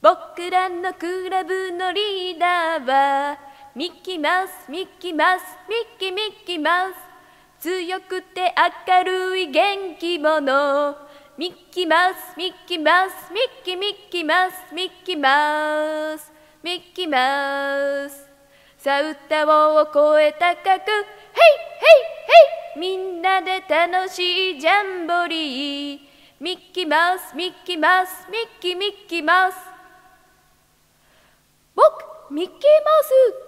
僕らのクラブのリーダーはミッキーマウスミッキーマウスミッキーミッキーマウス強くて明るい元気者ミッキーマウスミッキーマウスミッキーミッキーマウスミッキーマウスミッキーマウスさウタを声高くヘイヘイヘイみんなで楽しいジャンボリーミッキーマウスミッキーマウスミッキーミッキーマウスミッキーマウス